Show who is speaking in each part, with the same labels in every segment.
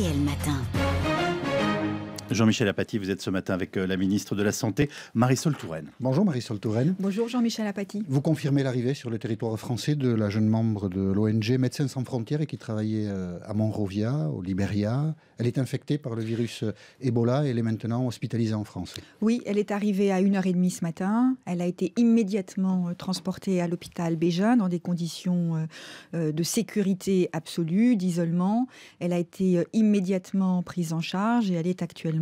Speaker 1: le Matin.
Speaker 2: Jean-Michel Apathy, vous êtes ce matin avec euh, la ministre de la Santé, Marisol Touraine. Bonjour Marisol Touraine. Bonjour Jean-Michel Apathy. Vous confirmez l'arrivée sur le territoire français de la jeune membre de l'ONG Médecins sans frontières et qui travaillait euh, à Monrovia, au Liberia. Elle est infectée par le virus euh, Ebola et elle est maintenant hospitalisée en France.
Speaker 1: Oui, elle est arrivée à 1h30 ce matin. Elle a été immédiatement transportée à l'hôpital Béja dans des conditions de sécurité absolue, d'isolement. Elle a été immédiatement prise en charge et elle est actuellement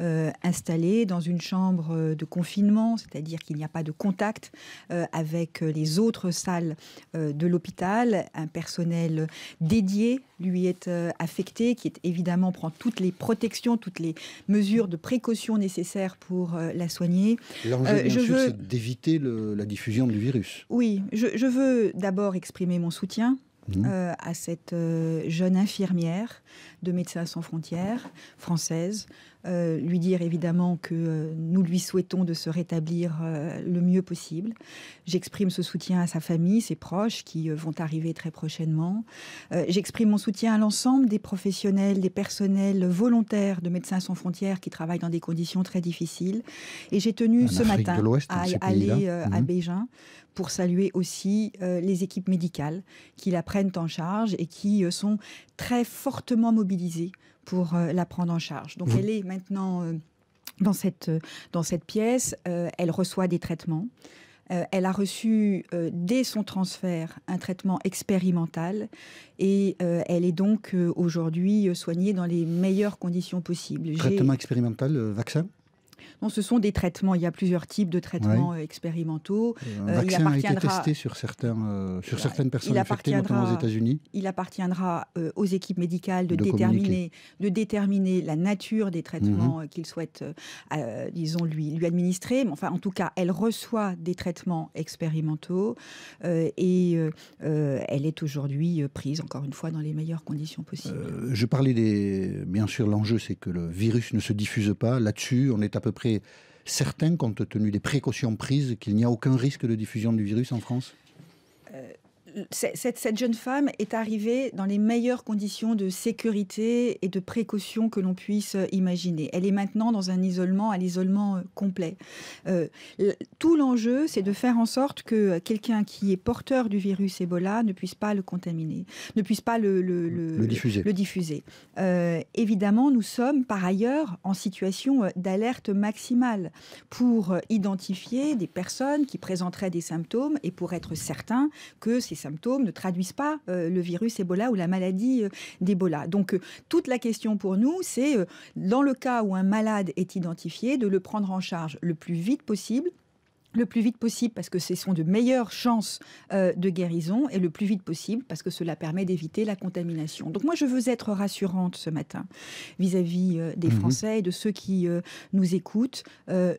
Speaker 1: euh, installé dans une chambre euh, de confinement, c'est-à-dire qu'il n'y a pas de contact euh, avec les autres salles de l'hôpital. Un personnel dédié lui est affecté, qui évidemment prend toutes les protections, toutes les mesures de précaution nécessaires pour la soigner. L'enjeu, c'est
Speaker 2: d'éviter la diffusion du virus.
Speaker 1: Oui, je, je veux d'abord exprimer mon soutien Mhm. Euh, à cette euh, jeune infirmière de Médecins sans frontières française euh, lui dire évidemment que euh, nous lui souhaitons de se rétablir euh, le mieux possible. J'exprime ce soutien à sa famille, ses proches qui vont arriver très prochainement. J'exprime mon soutien à l'ensemble des professionnels, des personnels volontaires de Médecins sans frontières qui travaillent dans des conditions très difficiles. Et j'ai tenu ce matin à aller à mhm. Beijing pour saluer aussi les équipes médicales qui la prennent en charge et qui sont très fortement mobilisées pour euh, la prendre en charge. Donc elle est maintenant euh, dans cette, euh, dans cette pièce, elle reçoit des traitements. elle a reçu dès son transfert un traitement expérimental et elle est donc aujourd'hui soignée dans les meilleures conditions possibles. Traitement
Speaker 2: expérimental, vaccin
Speaker 1: ce sont des traitements. Il y a plusieurs types de traitements euh, expérimentaux. Un euh, euh, vaccin a été testé
Speaker 2: sur, certains, sur certaines personnes infectées, notamment aux États-Unis.
Speaker 1: Il appartiendra aux équipes médicales de, déterminer, de déterminer la nature des traitements mhm. qu'ils souhaitent, disons, lui, lui administrer. enfin, en tout cas, elle reçoit des traitements expérimentaux et elle est aujourd'hui prise, encore une fois, dans les meilleures conditions possibles. je parlais
Speaker 2: des. Bien sûr, l'enjeu, c'est que le virus ne se diffuse pas. Là-dessus, on est à peu peu près certains, compte tenu des précautions prises, qu'il n'y a aucun risque de diffusion du virus en France
Speaker 1: euh, cette, jeune femme est arrivée dans les meilleures conditions de sécurité et de précaution que l'on puisse euh, imaginer. Elle est maintenant dans un isolement, à l'isolement euh, complet. Euh, tout l'enjeu, c'est de faire en sorte que quelqu'un qui est porteur du virus Ebola ne puisse pas le contaminer, ne puisse pas le, le, le, diffuser. évidemment, nous sommes par ailleurs en situation d'alerte maximale pour identifier des personnes qui présenteraient des symptômes et pour être certain que ces symptômes ne traduisent pas euh, le virus Ebola ou la maladie euh, d'Ebola. Donc euh, toute la question pour nous, c'est dans le cas où un malade est identifié, de le prendre en charge le plus vite possible le plus vite possible parce que ce sont de meilleures chances euh, de guérison et le plus vite possible parce que cela permet d'éviter la contamination. Donc moi je veux être rassurante ce matin vis-à-vis euh, des mhm. Français et de ceux qui euh, nous écoutent.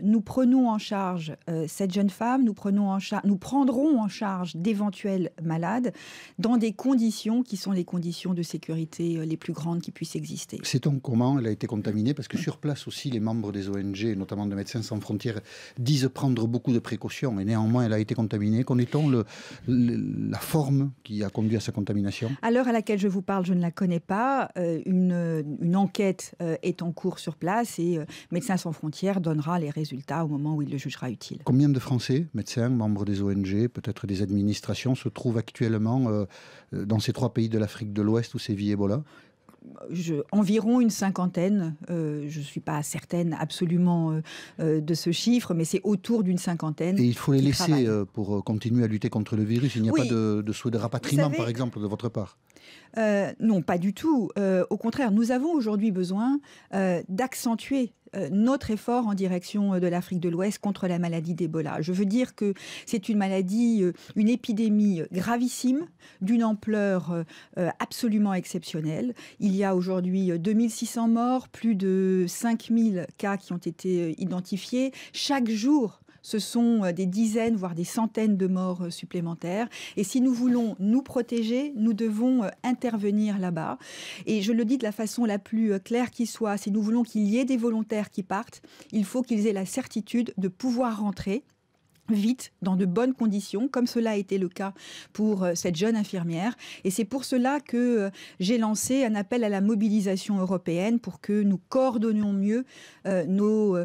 Speaker 1: nous prenons en charge cette jeune femme, nous, prenons en nous prendrons en charge d'éventuels malades dans des conditions qui sont les conditions de sécurité
Speaker 2: les plus grandes qui puissent exister. C'est donc comment elle a été contaminée Parce que mm. sur place aussi les membres des ONG, notamment de Médecins sans frontières, disent prendre beaucoup de précaution. Et néanmoins, elle a été contaminée. Connaît-on le, la forme qui a conduit à sa contamination
Speaker 1: À l'heure à laquelle je vous parle, je ne la connais pas. Euh, une, une, enquête euh, est en cours sur place et euh, Médecins sans frontières donnera les résultats au moment où il le jugera utile.
Speaker 2: Combien de Français, médecins, membres des ONG, peut-être des administrations, se trouvent actuellement dans ces trois pays de l'Afrique de l'Ouest où sévit Ebola
Speaker 1: environ une cinquantaine. Euh, je ne suis pas certaine absolument euh, euh, de ce chiffre, mais c'est autour d'une cinquantaine. Et il faut les laisser
Speaker 2: pour continuer à lutter contre le virus. Il n'y a pas de, souhait de rapatriement, par exemple, de votre part
Speaker 1: non, pas du tout. au contraire, nous avons aujourd'hui besoin d'accentuer euh, notre effort en direction euh, de l'Afrique de l'Ouest contre la maladie d'Ebola. Je veux dire que c'est une maladie, euh, une épidémie gravissime, d'une ampleur absolument exceptionnelle. Il y a aujourd'hui 2600 morts, plus de 5000 cas qui ont été identifiés. Chaque jour, ce sont euh, des dizaines, voire des centaines de morts euh, supplémentaires. Et si nous voulons nous protéger, nous devons euh, intervenir là-bas. Et je le dis de la façon la plus claire qui soit, si nous voulons qu'il y ait des volontaires qui partent, il faut qu'ils aient la certitude de pouvoir rentrer vite, dans de bonnes conditions, comme cela a été le cas pour euh, cette jeune infirmière. Et c'est pour cela que euh, j'ai lancé un appel à la mobilisation européenne pour que nous coordonnions mieux euh, nos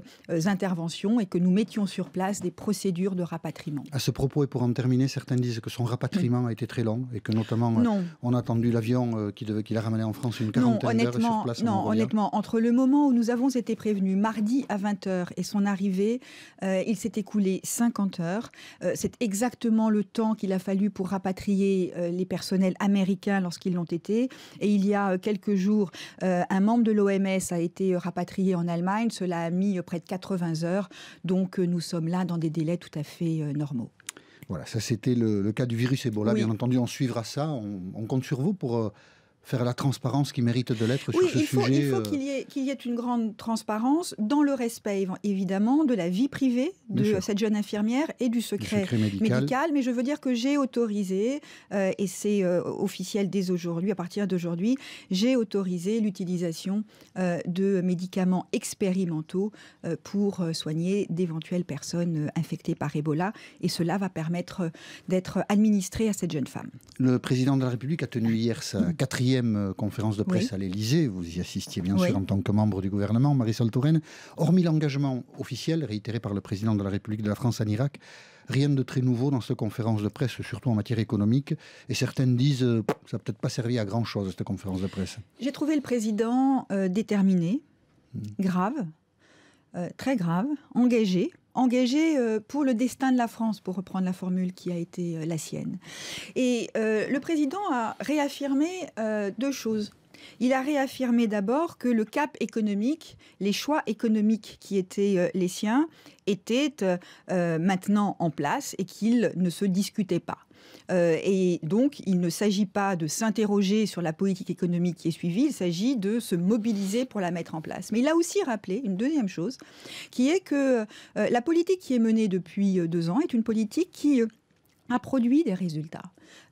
Speaker 1: interventions et que nous mettions sur place des procédures de rapatriement.
Speaker 2: À ce propos, et pour en terminer, certains disent que son rapatriement a été très long et que notamment on a attendu l'avion qui, l'a ramené en France une quarantaine d'heures sur place. Non, honnêtement,
Speaker 1: entre le moment où nous avons été prévenus mardi à 20h et son arrivée, il s'est écoulé 50 euh, c'est exactement le temps qu'il a fallu pour rapatrier euh, les personnels américains lorsqu'ils l'ont été. Et il y a euh, quelques jours, un membre de l'OMS a été rapatrié en Allemagne. Cela a mis près de 80 heures. Donc nous sommes là dans des délais tout à fait normaux.
Speaker 2: Voilà, ça c'était le, cas du virus Ebola. Bien entendu, on suivra ça. on compte sur vous pour faire la transparence qui mérite de l'être sur ce sujet. Il faut euh.
Speaker 1: qu'il y, ait une grande transparence dans le respect, évidemment, de la vie privée de cette jeune infirmière et du secret, médical. Mais je veux dire que j'ai autorisé, euh, et c'est euh, officiel dès aujourd'hui, à partir d'aujourd'hui, j'ai autorisé l'utilisation de médicaments expérimentaux pour soigner d'éventuelles personnes infectées par Ebola. Et cela va permettre d'être administré à cette jeune femme.
Speaker 2: Le président de la République a tenu hier sa mm. quatrième euh, conférence de presse à l'Elysée, vous y assistiez bien sûr en tant que membre du gouvernement, Marisol Touraine, hormis l'engagement officiel réitéré par le président de la République de la France en Irak, rien de très nouveau dans cette conférence de presse, surtout en matière économique. Et certains disent, que euh, ça n'a peut-être pas servi à grand-chose, cette conférence de presse.
Speaker 1: J'ai trouvé le président euh, déterminé, hmm. grave, euh, très grave, engagé, engagé euh, pour le destin de la France, pour reprendre la formule qui a été euh, la sienne. Et le président a réaffirmé deux choses. Il a réaffirmé d'abord que le cap économique, les choix économiques qui étaient les siens, étaient maintenant en place et qu'ils ne se discutaient pas. Euh, et donc, il ne s'agit pas de s'interroger sur la politique économique qui est suivie, il s'agit de se mobiliser pour la mettre en place. Mais il a aussi rappelé une deuxième chose, qui est que euh, la politique qui est menée depuis euh, deux ans est une politique qui a produit des résultats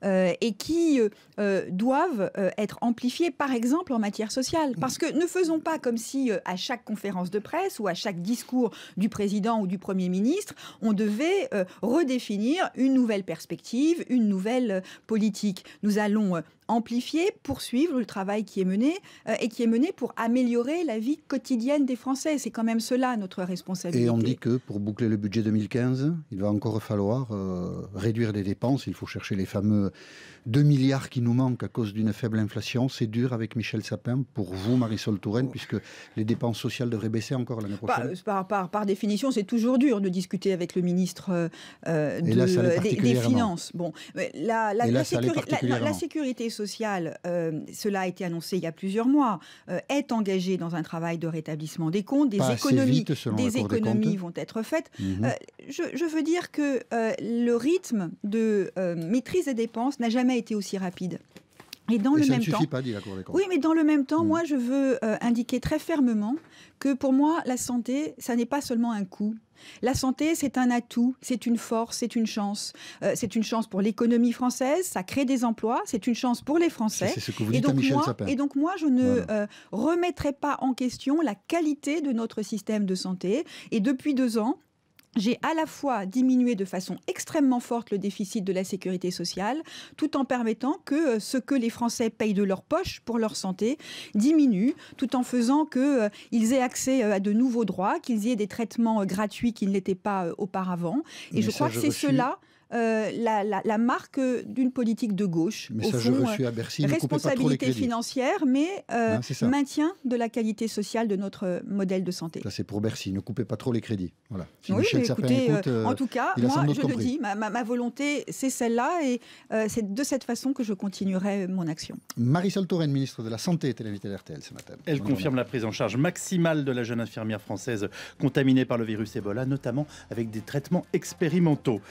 Speaker 1: euh, et qui euh, euh, doivent être amplifiés, par exemple en matière sociale. Parce que ne faisons pas comme si à chaque conférence de presse ou à chaque discours du président ou du Premier ministre, on devait redéfinir une nouvelle perspective, une nouvelle politique. Nous allons amplifier, poursuivre le travail qui est mené euh, et qui est mené pour améliorer la vie quotidienne des Français. C'est quand même cela notre
Speaker 2: responsabilité. Et on dit que pour boucler le budget 2015, il va encore falloir euh, réduire les dépenses. Il faut chercher les fameux 2 milliards qui nous manquent à cause d'une faible inflation. C'est dur avec Michel Sapin pour vous, Marisol Touraine, oh. puisque les dépenses sociales devraient baisser encore l'année prochaine.
Speaker 1: Euh, par, définition, c'est toujours dur de discuter avec le ministre des, Finances. Bon, la, sécurité, la sécurité sociale sociale, euh, cela a été annoncé il y a plusieurs mois, euh, est engagé dans un travail de rétablissement des comptes, des économies, vont être faites. Mhm. Euh, je, veux dire que le rythme de maîtrise des dépenses n'a jamais été aussi rapide. Et dans le même temps, Oui, mais dans le même temps, mhm. moi, je veux indiquer très fermement que pour moi, la santé, ça n'est pas seulement un coût, la santé, c'est un atout, c'est une force, c'est une chance. Euh, c'est une chance pour l'économie française, ça crée des emplois, c'est une chance pour les Français. et donc moi, je ne euh, remettrai pas en question la qualité de notre système de santé. Et depuis deux ans, j'ai à la fois diminué de façon extrêmement forte le déficit de la sécurité sociale, tout en permettant que euh, ce que les Français payent de leur poche pour leur santé diminue, tout en faisant qu'ils euh, aient accès euh, à de nouveaux droits, qu'ils aient des traitements gratuits qui n'étaient pas auparavant. Et je crois que c'est cela euh, la, marque d'une politique de gauche. au ça, fond, je euh, responsabilité financière, mais euh, hein, maintien de la qualité sociale de notre modèle de santé.
Speaker 2: Ça, c'est pour Bercy. Ne coupez pas trop les crédits. Voilà. oui, écoutez, en tout cas, moi, je le dis,
Speaker 1: ma, volonté, c'est celle-là, et c'est de cette façon que je continuerai mon action.
Speaker 2: Marisol Touraine, ministre de la Santé, était l'invité de RTL ce matin. Elle confirme la prise en charge maximale de la jeune infirmière française contaminée par le virus Ebola, notamment avec des traitements expérimentaux.